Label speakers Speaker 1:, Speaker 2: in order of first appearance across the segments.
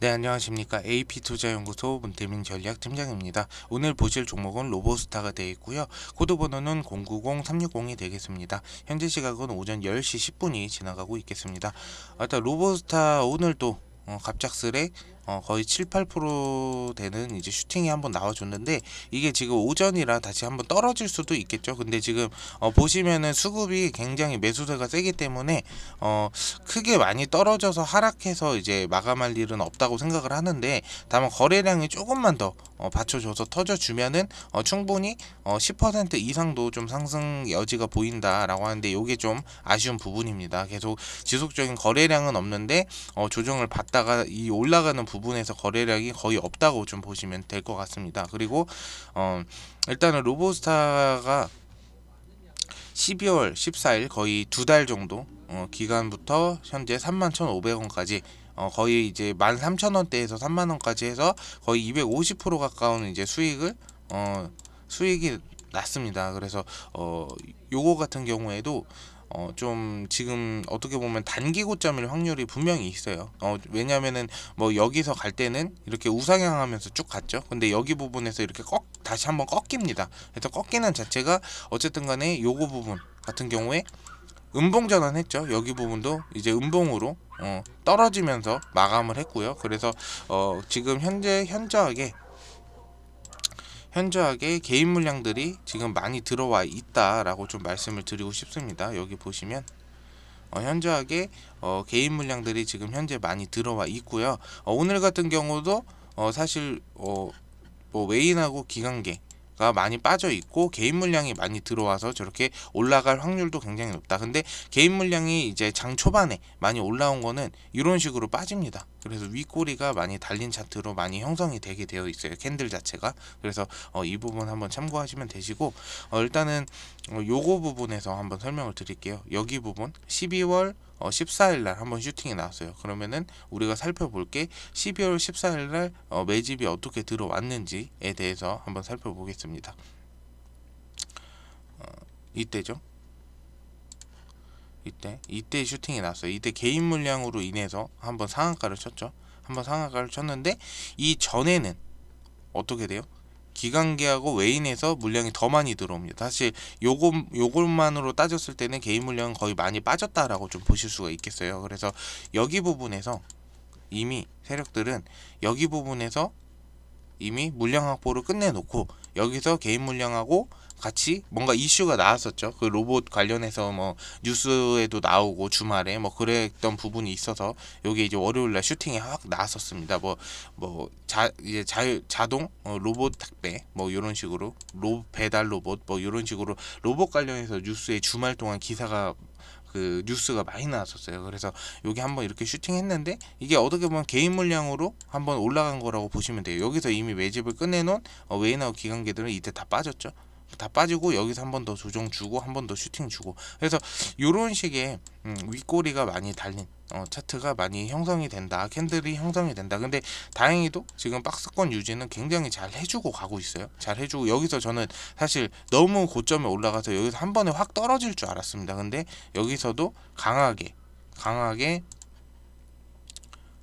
Speaker 1: 네 안녕하십니까 AP투자연구소 문태민 전략팀장입니다. 오늘 보실 종목은 로보스타가 되어 있고요. 코드번호는 090360이 되겠습니다. 현재 시각은 오전 10시 10분이 지나가고 있겠습니다. 아따 로보스타 오늘 또 어, 갑작스레 어, 거의 7, 8% 되는 이제 슈팅이 한번 나와줬는데 이게 지금 오전이라 다시 한번 떨어질 수도 있겠죠. 근데 지금 어, 보시면은 수급이 굉장히 매수세가 세기 때문에 어, 크게 많이 떨어져서 하락해서 이제 마감할 일은 없다고 생각을 하는데 다만 거래량이 조금만 더 어, 받쳐줘서 터져주면은 어, 충분히 어, 10% 이상도 좀 상승 여지가 보인다라고 하는데 이게 좀 아쉬운 부분입니다. 계속 지속적인 거래량은 없는데 어, 조정을 받다가 이 올라가는 부분에서 거래량이 거의 없다고 좀 보시면 될 것 같습니다. 그리고 어, 일단은 로보스타가 12월 14일 거의 두 달 정도 어, 기간부터 현재 31,500원까지 어, 거의 이제 13,000원대에서 3만원까지 해서 거의 250% 가까운 이제 수익을 어, 수익이 났습니다. 그래서 어, 요거 같은 경우에도 어, 좀 지금 어떻게 보면 단기 고점일 확률이 분명히 있어요. 어, 왜냐면은 뭐 여기서 갈 때는 이렇게 우상향하면서 쭉 갔죠. 근데 여기 부분에서 이렇게 꺾 다시 한번 꺾입니다. 그래서 꺾이는 자체가 어쨌든 간에 요거 부분 같은 경우에 음봉 전환했죠. 여기 부분도 이제 음봉으로 어, 떨어지면서 마감을 했고요. 그래서 어, 지금 현재 현저하게 현저하게 개인 물량들이 지금 많이 들어와 있다라고 좀 말씀을 드리고 싶습니다. 여기 보시면 어, 현저하게 어, 개인 물량들이 지금 현재 많이 들어와 있고요. 어, 오늘 같은 경우도 어, 사실 어, 뭐 외인하고 기관계 가 많이 빠져 있고 개인 물량이 많이 들어와서 저렇게 올라갈 확률도 굉장히 높다. 근데 개인 물량이 이제 장 초반에 많이 올라온 거는 이런 식으로 빠집니다. 그래서 윗꼬리가 많이 달린 차트로 많이 형성이 되게 되어 있어요. 캔들 자체가. 그래서 어, 이 부분 한번 참고하시면 되시고 어, 일단은 어, 요거 부분에서 한번 설명을 드릴게요. 여기 부분 12월 어, 14일 날 한번 슈팅이 나왔어요. 그러면은 우리가 살펴볼 게 12월 14일 날 어, 매집이 어떻게 들어왔는지에 대해서 한번 살펴보겠습니다. 어, 이때죠. 이때 이때 슈팅이 났어요. 이때 개인 물량으로 인해서 한번 상한가를 쳤죠. 한번 상한가를 쳤는데 이 전에는 어떻게 돼요? 기간계하고 외인에서 물량이 더 많이 들어옵니다. 사실 요것 요것만으로 따졌을 때는 개인 물량은 거의 많이 빠졌다라고 좀 보실 수가 있겠어요. 그래서 여기 부분에서 이미 세력들은 여기 부분에서 이미 물량 확보를 끝내놓고 여기서 개인 물량하고 같이 뭔가 이슈가 나왔었죠. 그 로봇 관련해서 뭐 뉴스에도 나오고 주말에 뭐 그랬던 부분이 있어서 요게 이제 월요일 날 슈팅이 확 나왔었습니다. 뭐 뭐 자 이제 자 자동 어, 로봇 택배 뭐 요런 식으로 로 배달 로봇 뭐 요런 식으로 로봇 관련해서 뉴스에 주말 동안 기사가 그 뉴스가 많이 나왔었어요. 그래서 여기 한번 이렇게 슈팅했는데 이게 어떻게 보면 개인 물량으로 한번 올라간 거라고 보시면 돼요. 여기서 이미 매집을 끝내놓은 어, 웨이나우 기관계들은 이때 다 빠졌죠. 다 빠지고 여기서 한 번 더 조정 주고 한 번 더 슈팅 주고 그래서 이런 식의 음, 윗꼬리가 많이 달린 어, 차트가 많이 형성이 된다 캔들이 형성이 된다 근데 다행히도 지금 박스권 유지는 굉장히 잘 해주고 가고 있어요 잘 해주고 여기서 저는 사실 너무 고점에 올라가서 여기서 한 번에 확 떨어질 줄 알았습니다 근데 여기서도 강하게 강하게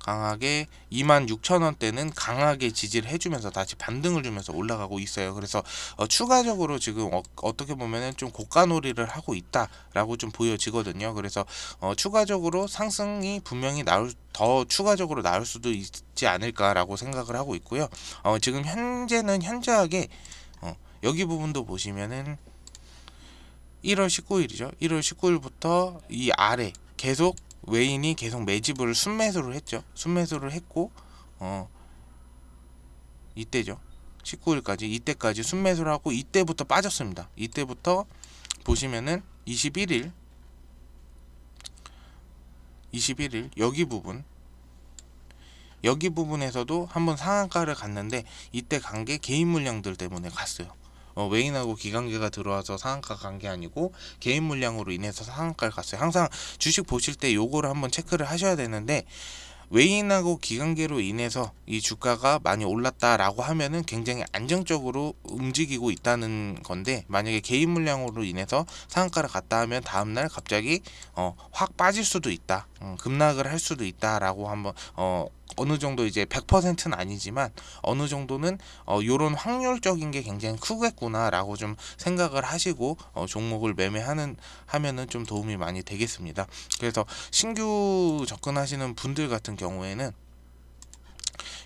Speaker 1: 강하게 26,000원대는 강하게 지지를 해주면서 다시 반등을 주면서 올라가고 있어요. 그래서 어, 추가적으로 지금 어, 떻게 보면은 좀 고가 놀이를 하고 있다라고 좀 보여지거든요. 그래서 어, 추가적으로 상승이 분명히 나올 더 추가적으로 나올 수도 있지 않을까라고 생각을 하고 있고요. 어, 지금 현재는 현저하게 어, 여기 부분도 보시면은 1월 19일이죠. 1월 19일부터 이 아래 계속 외인이 계속 매집을 순매수를 했죠. 순매수를 했고 어 이때죠. 19일까지 이때까지 순매수를 하고 이때부터 빠졌습니다. 이때부터 보시면은 21일 21일 여기 부분 여기 부분에서도 한번 상한가를 갔는데 이때 간 게 개인 물량들 때문에 갔어요. 어, 외인하고 기관계가 들어와서 상한가 간 게 아니고 개인 물량으로 인해서 상한가를 갔어요. 항상 주식 보실 때 요거를 한번 체크를 하셔야 되는데 외인하고 기관계로 인해서 이 주가가 많이 올랐다라고 하면은 굉장히 안정적으로 움직이고 있다는 건데 만약에 개인 물량으로 인해서 상한가를 갔다 하면 다음날 갑자기 어, 확 빠질 수도 있다 어, 급락을 할 수도 있다라고 한번 어, 어느 정도 이제 100%는 아니지만 어느 정도는 어, 요런 확률적인 게 굉장히 크겠구나라고 좀 생각을 하시고 어, 종목을 매매하는 하면은 좀 도움이 많이 되겠습니다. 그래서 신규 접근하시는 분들 같은 경우에는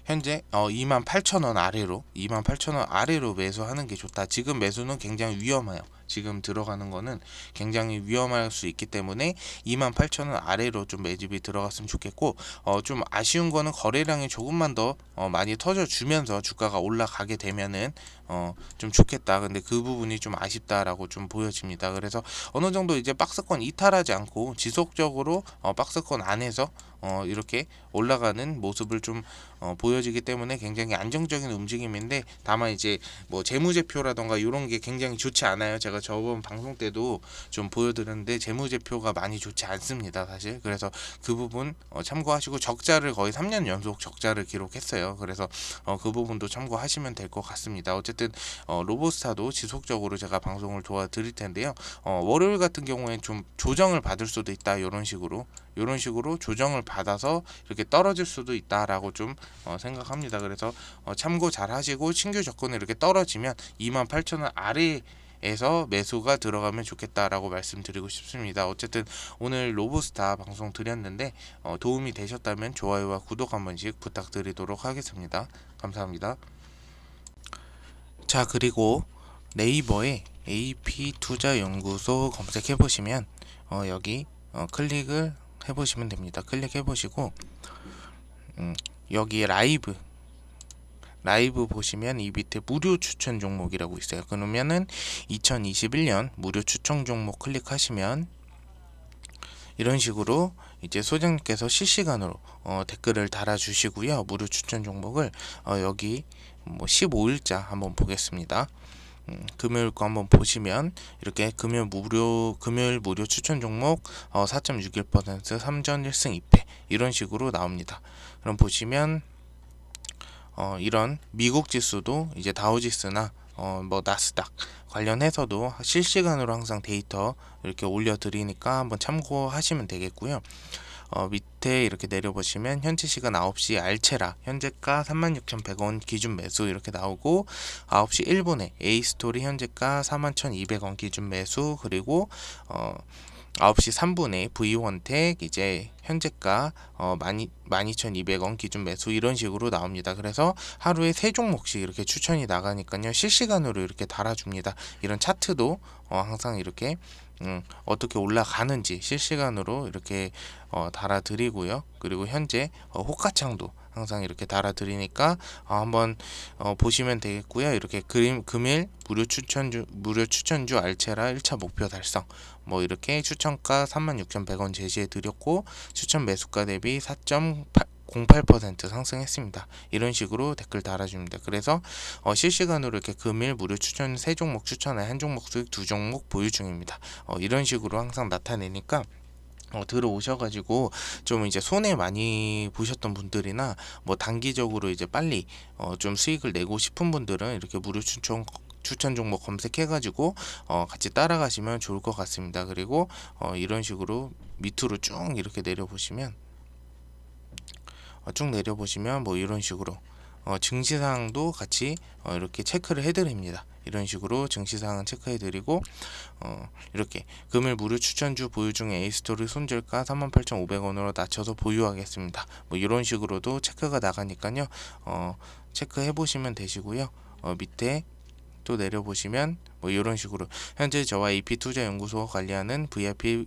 Speaker 1: 현재 어, 28,000원 아래로 2 8 0원 아래로 매수하는 게 좋다. 지금 매수는 굉장히 위험해요. 지금 들어가는 거는 굉장히 위험할 수 있기 때문에 28,000원 아래로 좀 매집이 들어갔으면 좋겠고 어, 좀 아쉬운 거는 거래량이 조금만 더 어, 많이 터져주면서 주가가 올라가게 되면은 어, 좀 좋겠다. 근데 그 부분이 좀 아쉽다라고 좀 보여집니다. 그래서 어느 정도 이제 박스권 이탈하지 않고 지속적으로 어, 박스권 안에서 어, 이렇게 올라가는 모습을 좀 어, 보여. 보여지기 때문에 굉장히 안정적인 움직임인데 다만 이제 뭐 재무제표라던가 이런 게 굉장히 좋지 않아요. 제가 저번 방송 때도 좀 보여드렸는데 재무제표가 많이 좋지 않습니다. 사실 그래서 그 부분 어, 참고하시고 적자를 거의 3년 연속 적자를 기록했어요. 그래서 어, 그 부분도 참고하시면 될 것 같습니다. 어쨌든 어, 로보스타도 지속적으로 제가 방송을 도와드릴 텐데요. 월요일 같은 경우에 좀 조정을 받을 수도 있다 이런 식으로 이런 식으로 조정을 받아서 이렇게 떨어질 수도 있다라고 좀 생각합니다. 그래서 어, 참고 잘 하시고 신규 조건이 이렇게 떨어지면 28,000원 아래 에서 매수가 들어가면 좋겠다라고 말씀드리고 싶습니다. 어쨌든 오늘 로보스타 방송 드렸는데 어, 도움이 되셨다면 좋아요와 구독 한 번씩 부탁드리도록 하겠습니다. 감사합니다. 자 그리고 네이버에 AP투자연구소 검색해 보시면 어, 여기 어, 클릭을 해 보시면 됩니다. 클릭해 보시고 음, 여기에 라이브 라이브 보시면 이 밑에 무료 추천 종목이라고 있어요. 그러면은 2021년 무료 추천 종목 클릭하시면 이런 식으로 이제 소장님께서 실시간으로 어, 댓글을 달아주시고요. 무료 추천 종목을 어, 여기 뭐 15일자 한번 보겠습니다. 음, 금요일 거 한번 보시면 이렇게 금요일 무료 금요일 무료 추천 종목 어, 4.61% 3전 1승 2패 이런 식으로 나옵니다. 그럼 보시면 어, 이런 미국 지수도 이제 다우지수나 어, 뭐 나스닥 관련해서도 실시간으로 항상 데이터 이렇게 올려드리니까 한번 참고하시면 되겠고요. 어, 밑에 이렇게 내려보시면 현재 시간 9시 알체라 현재가 36,100원 기준 매수 이렇게 나오고 9시 1분에 에이스토리 현재가 41,200원 기준 매수 그리고 어, 9시 3분에 V원택 이제 현재가 어, 12,200원 기준 매수 이런 식으로 나옵니다. 그래서 하루에 세 종목씩 이렇게 추천이 나가니까요. 실시간으로 이렇게 달아줍니다. 이런 차트도 어, 항상 이렇게 음, 어떻게 올라가는지 실시간으로 이렇게 어, 달아드리고요. 그리고 현재 어, 호가창도 항상 이렇게 달아드리니까 어, 한번 어, 보시면 되겠고요. 이렇게 그림 금일 무료 추천주 무료 추천주 알체라 1차 목표 달성 뭐 이렇게 추천가 36,100원 제시해 드렸고 추천 매수가 대비 4.8 0.8% 상승했습니다. 이런 식으로 댓글 달아줍니다. 그래서 어, 실시간으로 이렇게 금일 무료 추천 세 종목 추천에 한 종목 수익 두 종목 보유 중입니다. 어, 이런 식으로 항상 나타내니까 어, 들어오셔가지고 좀 이제 손해 많이 보셨던 분들이나 뭐 단기적으로 이제 빨리 어, 좀 수익을 내고 싶은 분들은 이렇게 무료 추천 추천 종목 검색해가지고 어, 같이 따라가시면 좋을 것 같습니다. 그리고 어, 이런 식으로 밑으로 쭉 이렇게 내려보시면 어, 쭉 내려보시면 뭐 이런 식으로 어, 증시상도 같이 어, 이렇게 체크를 해드립니다. 이런 식으로 증시사항은 체크해드리고 어, 이렇게 금일 무료 추천주 보유 중에 에이스토를 손절가 38,500원으로 낮춰서 보유하겠습니다. 뭐 이런 식으로도 체크가 나가니까요. 어, 체크해 보시면 되시고요. 어, 밑에 또 내려보시면 뭐 이런 식으로 현재 저와 AP투자연구소 관리하는 VIP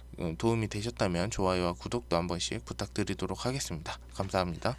Speaker 1: 어, 도움이 되셨다면 좋아요와 구독도 한 번씩 부탁드리도록 하겠습니다. 감사합니다.